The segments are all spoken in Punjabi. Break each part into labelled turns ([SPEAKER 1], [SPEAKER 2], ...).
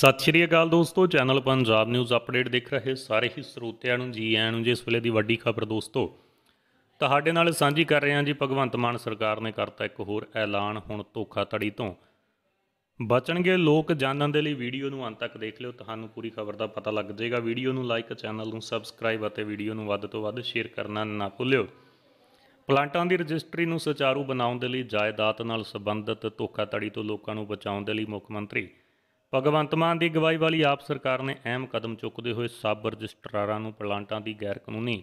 [SPEAKER 1] ਸਤਿ ਸ਼੍ਰੀ ਅਕਾਲ ਦੋਸਤੋ ਚੈਨਲ ਪੰਜਾਬ ਨਿਊਜ਼ ਅਪਡੇਟ ਦੇਖ ਰਹੇ ਸਾਰੇ ਹੀ ਸਰੋਤਿਆਂ ਨੂੰ ਜੀ ਆਇਆਂ ਨੂੰ ਜਿਸ ਵੇਲੇ ਦੀ ਵੱਡੀ ਖਬਰ ਦੋਸਤੋ ਤੁਹਾਡੇ ਨਾਲ ਸਾਂਝੀ ਕਰ ਰਹੇ ਹਾਂ ਜੀ ਭਗਵੰਤ ਮਾਨ ਸਰਕਾਰ ਨੇ ਕਰਤਾ ਇੱਕ ਹੋਰ ਐਲਾਨ ਹੁਣ ਧੋਖਾਧੜੀ ਤੋਂ ਬਚਣਗੇ ਲੋਕ ਜਾਣਨ ਦੇ ਲਈ ਵੀਡੀਓ ਨੂੰ ਅੰਤ ਤੱਕ ਦੇਖ ਲਿਓ ਤੁਹਾਨੂੰ ਪੂਰੀ ਖਬਰ ਦਾ ਪਤਾ ਲੱਗ ਜਾਏਗਾ ਵੀਡੀਓ ਨੂੰ ਲਾਈਕ ਚੈਨਲ ਨੂੰ ਸਬਸਕ੍ਰਾਈਬ ਅਤੇ ਵੀਡੀਓ ਨੂੰ ਵੱਧ ਤੋਂ ਵੱਧ ਸ਼ੇਅਰ ਕਰਨਾ ਨਾ ਭੁੱਲਿਓ ਪਲਾਂਟਾਂ ਦੀ ਰਜਿਸਟਰੀ ਨੂੰ ਸੁਚਾਰੂ ਬਣਾਉਣ ਦੇ ਲਈ ਜਾਇਦਾਦ ਨਾਲ ਸੰਬੰਧਿਤ ਧੋਖਾਧੜੀ ਤੋਂ ਲੋਕਾਂ ਨੂੰ ਬਚਾਉਣ ਦੇ ਲਈ ਮੁੱਖ ਮੰਤਰੀ ਭਗਵੰਤ ਮਾਨ ਦੀ ਗਵਾਹੀ ਵਾਲੀ ਆਪ ਸਰਕਾਰ ਨੇ ਅਹਿਮ ਕਦਮ ਚੁੱਕਦੇ ਹੋਏ ਸਬ ਰਜਿਸਟਰਾਰਾਂ ਨੂੰ ਪਲਾਂਟਾਂ ਦੀ ਗੈਰਕਾਨੂੰਨੀ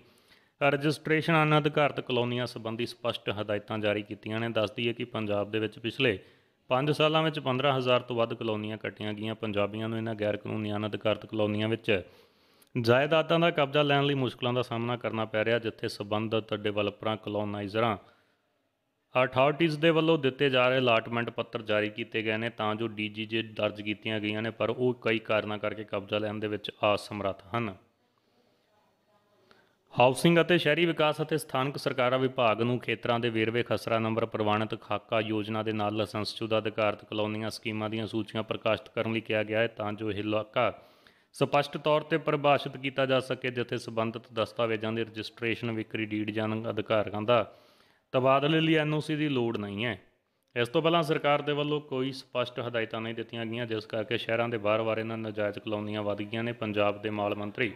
[SPEAKER 1] ਰਜਿਸਟ੍ਰੇਸ਼ਨ ਅਨਧਿਕਾਰਤ ਕਲੋਨੀਆਂ ਸੰਬੰਧੀ ਸਪਸ਼ਟ ਹਦਾਇਤਾਂ ਜਾਰੀ ਕੀਤੀਆਂ ਨੇ ਦੱਸਦੀ ਹੈ ਕਿ ਪੰਜਾਬ ਦੇ ਵਿੱਚ ਪਿਛਲੇ 5 ਸਾਲਾਂ ਵਿੱਚ 15000 ਤੋਂ ਵੱਧ ਕਲੋਨੀਆਂ ਕੱਟੀਆਂ ਗਈਆਂ ਪੰਜਾਬੀਆਂ ਨੂੰ ਇਹਨਾਂ ਗੈਰਕਾਨੂੰਨੀ ਅਨਧਿਕਾਰਤ ਕਲੋਨੀਆਂ ਵਿੱਚ ਜਾਇਦਾਦਾਂ ਦਾ ਕਬਜ਼ਾ ਲੈਣ ਲਈ ਮੁਸ਼ਕਲਾਂ ਦਾ ਸਾਹਮਣਾ ਕਰਨਾ ਪੈ ਰਿਹਾ ਜਿੱਥੇ ਸਬੰਧਤ ਡਿਵੈਲਪਰਾਂ ਕਲੋਨਾਈਜ਼ਰਾਂ ਅਥਾਰਟੀਜ਼ ਦੇ ਵੱਲੋਂ ਦਿੱਤੇ ਜਾ ਰਹੇ ਅਲਾਟਮੈਂਟ ਪੱਤਰ ਜਾਰੀ ਕੀਤੇ ਗਏ ਨੇ ਤਾਂ ਜੋ ਡੀਜੀਜੇ ਦਰਜ ਕੀਤੀਆਂ ਗਈਆਂ ਨੇ ਪਰ ਉਹ ਕਈ ਕਾਰਨਾਂ ਕਰਕੇ ਕਬਜ਼ਾ ਲੈਣ ਦੇ ਵਿੱਚ ਅਸਮਰੱਥ ਹਨ ਹਾਊਸਿੰਗ ਅਤੇ ਸ਼ਹਿਰੀ ਵਿਕਾਸ ਅਤੇ ਸਥਾਨਕ ਸਰਕਾਰਾਂ ਵਿਭਾਗ ਨੂੰ ਖੇਤਰਾਂ ਦੇ ਵੇਰਵੇ ਖਸਰਾ ਨੰਬਰ ਪ੍ਰਵਾਨਿਤ ਖਾਕਾ ਯੋਜਨਾ ਦੇ ਨਾਲ ਲਾਇਸੈਂਸ ਚੁਦਾ ਅਧਿਕਾਰਤ ਕਲੋਨੀਆਂ ਸਕੀਮਾਂ ਦੀਆਂ ਸੂਚੀਆਂ ਪ੍ਰਕਾਸ਼ਿਤ ਕਰਨ ਲਈ ਕਿਹਾ ਗਿਆ ਹੈ ਤਾਂ ਜੋ ਇਹ ਇਲਾਕਾ ਸਪਸ਼ਟ ਤੌਰ ਤੇ ਪਰਿਭਾਸ਼ਿਤ ਕੀਤਾ ਜਾ ਸਕੇ ਜਿੱਥੇ ਸਬੰਧਤ ਦਸਤਾਵੇਜ਼ਾਂ ਦੀ ਰਜਿਸਟ੍ਰੇਸ਼ਨ ਵਿਕਰੀ ਡੀਡ ਜਾਂ ਅਧਿਕਾਰਾਂ ਦਾ ਤਬਾਦਲੇ ਲਈ ਐਨਓਸੀ ਦੀ ਲੋੜ ਨਹੀਂ ਹੈ ਇਸ ਤੋਂ ਪਹਿਲਾਂ ਸਰਕਾਰ ਦੇ ਵੱਲੋਂ ਕੋਈ ਸਪਸ਼ਟ ਹਦਾਇਤਾਂ ਨਹੀਂ ਦਿੱਤੀਆਂ ਗਈਆਂ ਜਿਸ ਕਰਕੇ ਸ਼ਹਿਰਾਂ ਦੇ ਬਾਹਰ-ਬਾਰ ਇਹਨਾਂ ਨਜਾਇਜ਼ ਕਲੋਨੀਆਂ ਵਧ ਗਈਆਂ ਨੇ ਪੰਜਾਬ ਦੇ ਮਾਲ ਮੰਤਰੀ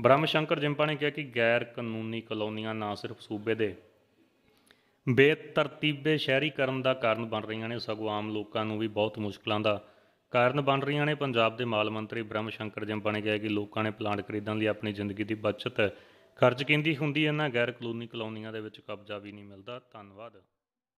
[SPEAKER 1] ਬ੍ਰਹਮ ਸ਼ੰਕਰ ਜਿੰਪਾ ਨੇ ਕਿਹਾ ਕਿ ਗੈਰ ਕਾਨੂੰਨੀ ਕਲੋਨੀਆਂ ਨਾ ਸਿਰਫ ਸੂਬੇ ਦੇ ਬੇਤਰਤੀਬੇ ਸ਼ਹਿਰੀਕਰਨ ਦਾ ਕਾਰਨ ਬਣ ਰਹੀਆਂ ਨੇ ਸਗੋਂ ਆਮ ਲੋਕਾਂ ਨੂੰ ਵੀ ਬਹੁਤ ਮੁਸ਼ਕਲਾਂ ਦਾ ਕਾਰਨ ਬਣ ਰਹੀਆਂ ਨੇ ਪੰਜਾਬ ਦੇ ਮਾਲ ਮੰਤਰੀ ਬ੍ਰਹਮ ਸ਼ੰਕਰ ਜਿੰਪਾ ਨੇ ਕਿਹਾ ਕਿ ਲੋਕਾਂ ਨੇ ਪਲਾਂਟ ਖਰੀਦਣ ਲਈ ਆਪਣੀ ਜ਼ਿੰਦਗੀ ਦੀ ਬਚਤ ਖਰਚ ਕਹਿੰਦੀ ਹੁੰਦੀ ਇਹਨਾਂ ਗੈਰ ਕਾਨੂੰਨੀ ਕਲੋਨੀਆਂ ਦੇ ਵਿੱਚ ਕਬਜ਼ਾ ਵੀ ਨਹੀਂ ਮਿਲਦਾ ਧੰਨਵਾਦ